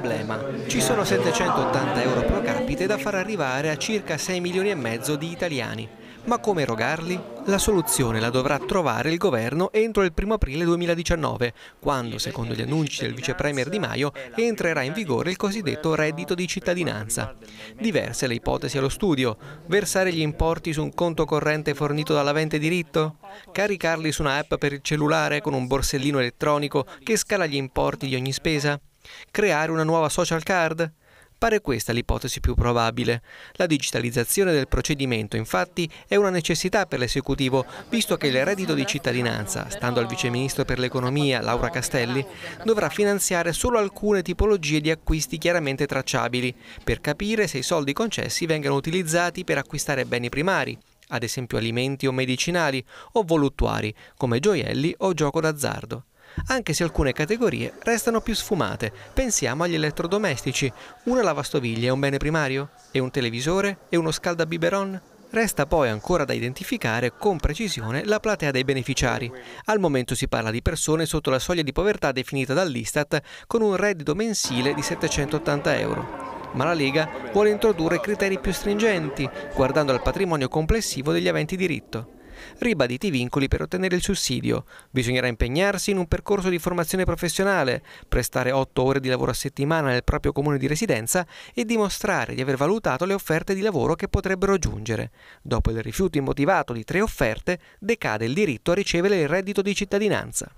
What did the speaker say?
problema. Ci sono 780 euro pro capite da far arrivare a circa 6 milioni e mezzo di italiani. Ma come erogarli? La soluzione la dovrà trovare il governo entro il 1 aprile 2019, quando, secondo gli annunci del vicepremier Di Maio, entrerà in vigore il cosiddetto reddito di cittadinanza. Diverse le ipotesi allo studio. Versare gli importi su un conto corrente fornito dall'avente diritto? Caricarli su una app per il cellulare con un borsellino elettronico che scala gli importi di ogni spesa? Creare una nuova social card? Pare questa l'ipotesi più probabile. La digitalizzazione del procedimento infatti è una necessità per l'esecutivo, visto che il reddito di cittadinanza, stando al viceministro per l'economia Laura Castelli, dovrà finanziare solo alcune tipologie di acquisti chiaramente tracciabili, per capire se i soldi concessi vengano utilizzati per acquistare beni primari, ad esempio alimenti o medicinali, o voluttuari, come gioielli o gioco d'azzardo anche se alcune categorie restano più sfumate. Pensiamo agli elettrodomestici. Una lavastoviglie è un bene primario? E un televisore? E uno scaldabiberon? Resta poi ancora da identificare con precisione la platea dei beneficiari. Al momento si parla di persone sotto la soglia di povertà definita dall'Istat con un reddito mensile di 780 euro. Ma la Lega vuole introdurre criteri più stringenti, guardando al patrimonio complessivo degli aventi diritto ribaditi i vincoli per ottenere il sussidio. Bisognerà impegnarsi in un percorso di formazione professionale, prestare 8 ore di lavoro a settimana nel proprio comune di residenza e dimostrare di aver valutato le offerte di lavoro che potrebbero giungere. Dopo il rifiuto immotivato di tre offerte, decade il diritto a ricevere il reddito di cittadinanza.